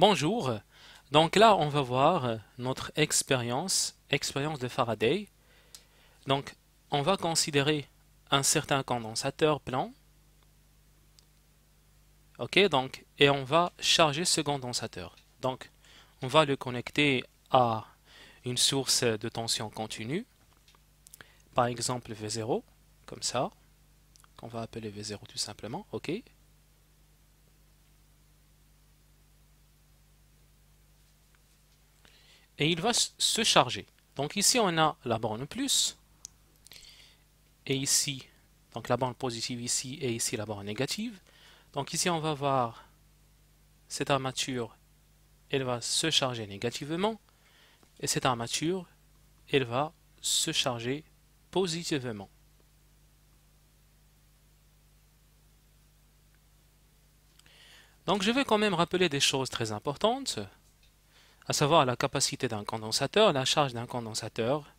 Bonjour, donc là on va voir euh, notre expérience, expérience de Faraday. Donc on va considérer un certain condensateur plan ok, donc, et on va charger ce condensateur. Donc on va le connecter à une source de tension continue, par exemple V0, comme ça, qu'on va appeler V0 tout simplement, ok, et il va se charger. Donc ici, on a la borne plus, et ici, donc la borne positive ici, et ici la borne négative. Donc ici, on va voir cette armature, elle va se charger négativement, et cette armature, elle va se charger positivement. Donc je vais quand même rappeler des choses très importantes à savoir la capacité d'un condensateur, la charge d'un condensateur.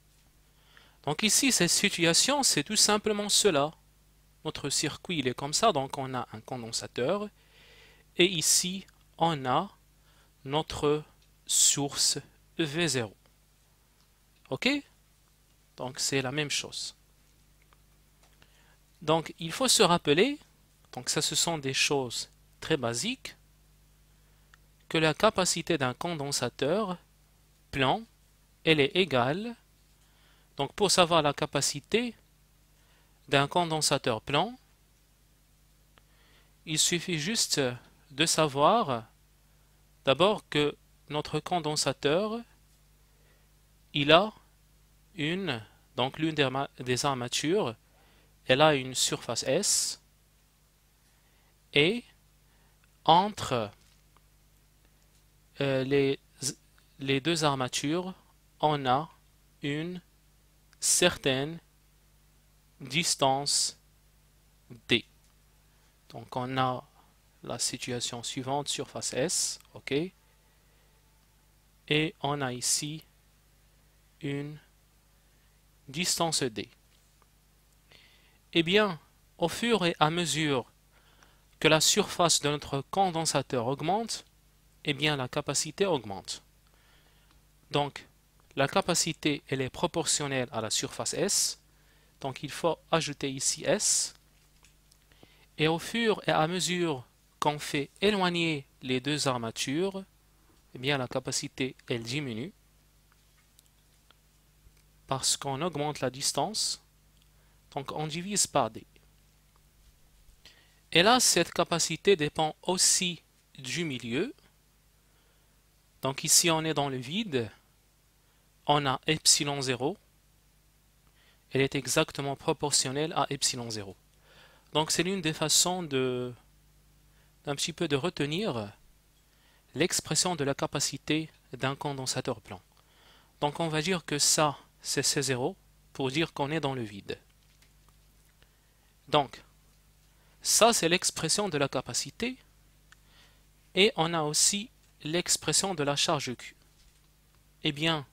Donc ici, cette situation, c'est tout simplement cela. Notre circuit, il est comme ça, donc on a un condensateur. Et ici, on a notre source V0. OK Donc c'est la même chose. Donc il faut se rappeler, donc ça ce sont des choses très basiques, que la capacité d'un condensateur plan, elle est égale. Donc pour savoir la capacité d'un condensateur plan, il suffit juste de savoir d'abord que notre condensateur, il a une, donc l'une des armatures, elle a une surface S, et entre euh, les, les deux armatures, on a une certaine distance D. Donc on a la situation suivante, surface S, ok Et on a ici une distance D. Eh bien, au fur et à mesure que la surface de notre condensateur augmente, eh bien la capacité augmente. Donc, la capacité, elle est proportionnelle à la surface S. Donc, il faut ajouter ici S. Et au fur et à mesure qu'on fait éloigner les deux armatures, eh bien la capacité, elle diminue. Parce qu'on augmente la distance. Donc, on divise par D. Et là, cette capacité dépend aussi du milieu. Donc ici, on est dans le vide. On a epsilon 0. Elle est exactement proportionnelle à epsilon 0. Donc c'est l'une des façons de d'un petit peu de retenir l'expression de la capacité d'un condensateur plan. Donc on va dire que ça, c'est C0 pour dire qu'on est dans le vide. Donc, ça c'est l'expression de la capacité et on a aussi l'expression de la charge Q Eh bien,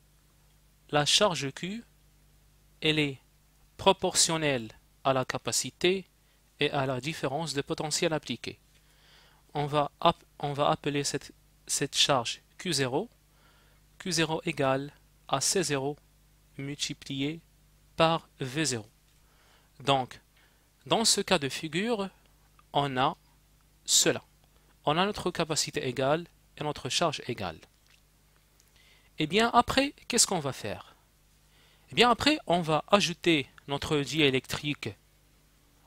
la charge Q, elle est proportionnelle à la capacité et à la différence de potentiel appliqué. On va, on va appeler cette, cette charge Q0. Q0 égale à C0 multiplié par V0. Donc, dans ce cas de figure, on a cela. On a notre capacité égale et notre charge égale. Et eh bien après, qu'est-ce qu'on va faire Et eh bien après, on va ajouter notre diélectrique.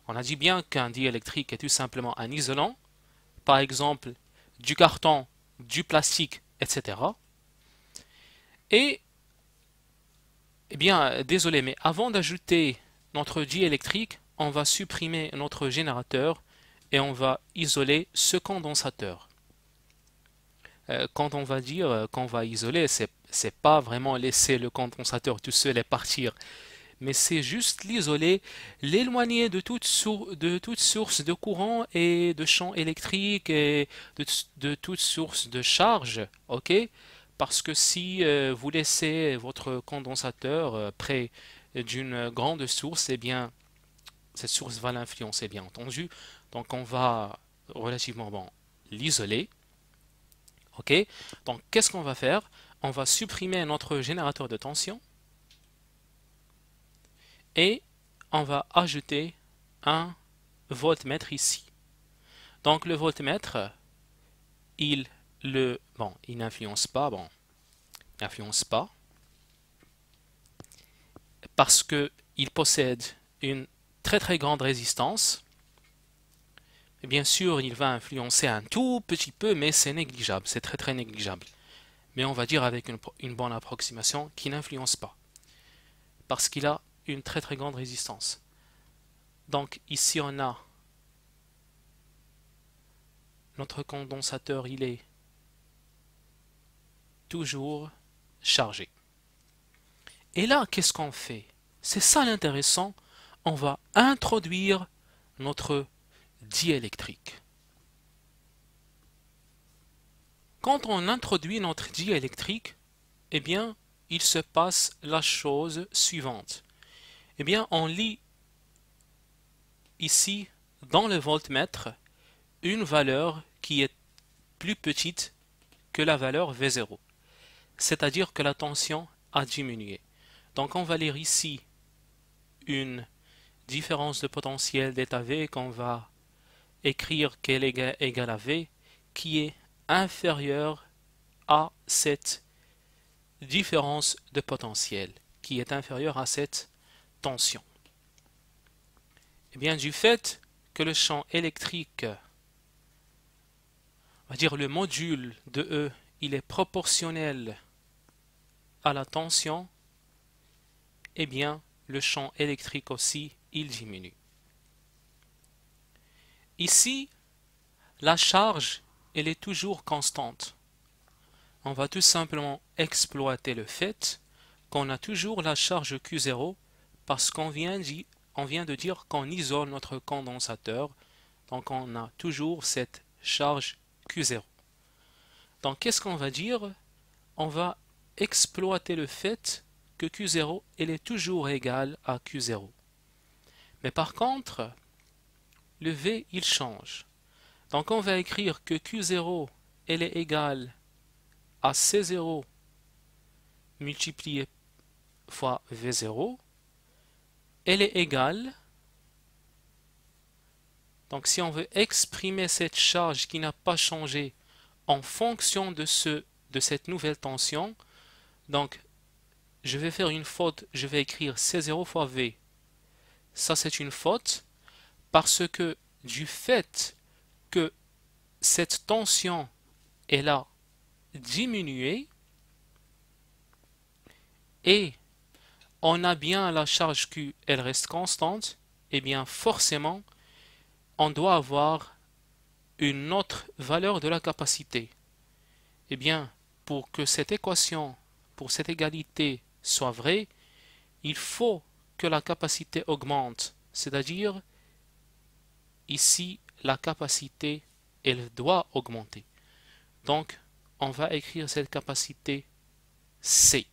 On a dit bien qu'un diélectrique est tout simplement un isolant, par exemple du carton, du plastique, etc. Et, eh bien, désolé, mais avant d'ajouter notre diélectrique, on va supprimer notre générateur et on va isoler ce condensateur. Euh, quand on va dire euh, qu'on va isoler, c'est n'est pas vraiment laisser le condensateur tout seul et partir, mais c'est juste l'isoler, l'éloigner de, de toute, source de courant et de champ électrique et de, toute source de charge, ok Parce que si euh, vous laissez votre condensateur près d'une grande source, eh bien, cette source va l'influencer, bien entendu. Donc on va relativement bon l'isoler, Ok Donc qu'est-ce qu'on va faire On va supprimer notre générateur de tension et on va ajouter un voltmètre ici. Donc le voltmètre, il le il n'influence pas, bon, pas parce qu'il il possède une très très grande résistance bien sûr, il va influencer un tout petit peu, mais c'est négligeable, c'est très très négligeable. Mais on va dire avec une, une bonne approximation qu'il n'influence pas, parce qu'il a une très très grande résistance. Donc ici on a notre condensateur, il est toujours chargé. Et là, qu'est-ce qu'on fait C'est ça l'intéressant. On va introduire notre diélectrique. Quand on introduit notre diélectrique, eh bien, il se passe la chose suivante. Eh bien, on lit ici, dans le voltmètre, une valeur qui est plus petite que la valeur V0. C'est-à-dire que la tension a diminué. Donc on va lire ici une différence de potentiel d'état V qu'on va écrire qu'elle est égale à V qui est inférieure à cette différence de potentiel qui est inférieure à cette tension. et eh bien, du fait que le champ électrique, on va dire le module de E, il est proportionnel à la tension, et eh bien, le champ électrique aussi, il diminue. Ici, la charge, elle est toujours constante. On va tout simplement exploiter le fait qu'on a toujours la charge Q0 parce qu'on vient, vient, de dire qu'on isole notre condensateur. Donc on a toujours cette charge Q0. Donc qu'est-ce qu'on va dire On va exploiter le fait que Q0 elle est toujours égale à Q0. Mais par contre, le V, il change. Donc on va écrire que Q0, elle est égale à C0 multiplié fois V0. Elle est égale donc si on veut exprimer cette charge qui n'a pas changé en fonction de, ce, de cette nouvelle tension, donc je vais faire une faute, je vais écrire C0 fois V. Ça c'est une faute. Parce que du fait que cette tension, est là diminué et on a bien la charge Q, elle reste constante, et eh bien forcément, on doit avoir une autre valeur de la capacité. Et eh bien, pour que cette équation, pour cette égalité soit vraie, il faut que la capacité augmente, c'est-à-dire Ici, la capacité, elle doit augmenter. Donc, on va écrire cette capacité C.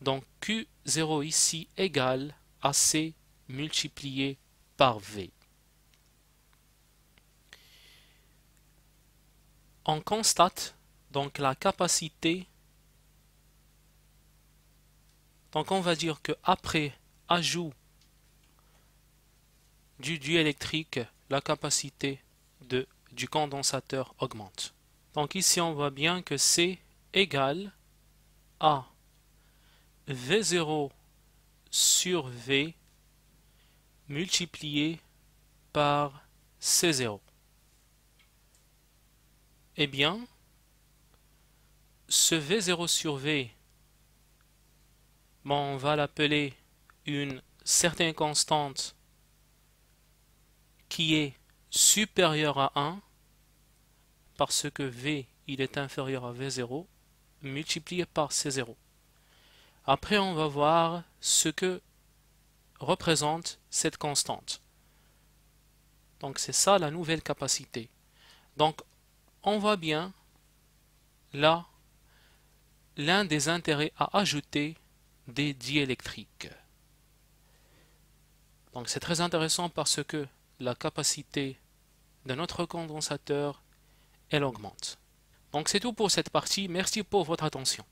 Donc, Q0 ici égale à C multiplié par V. On constate donc la capacité. Donc on va dire que après ajout du électrique la capacité du condensateur augmente. Donc ici, on voit bien que C égal à V0 sur V multiplié par C0. Eh bien, ce V0 sur V, on va l'appeler une certaine constante qui est supérieur à 1, parce que V il est inférieur à V0, multiplié par C0. Après, on va voir ce que représente cette constante. Donc, c'est ça la nouvelle capacité. Donc, on voit bien là l'un des intérêts à ajouter des diélectriques. Donc, c'est très intéressant parce que la capacité de notre condensateur, elle augmente. Donc c'est tout pour cette partie. Merci pour votre attention.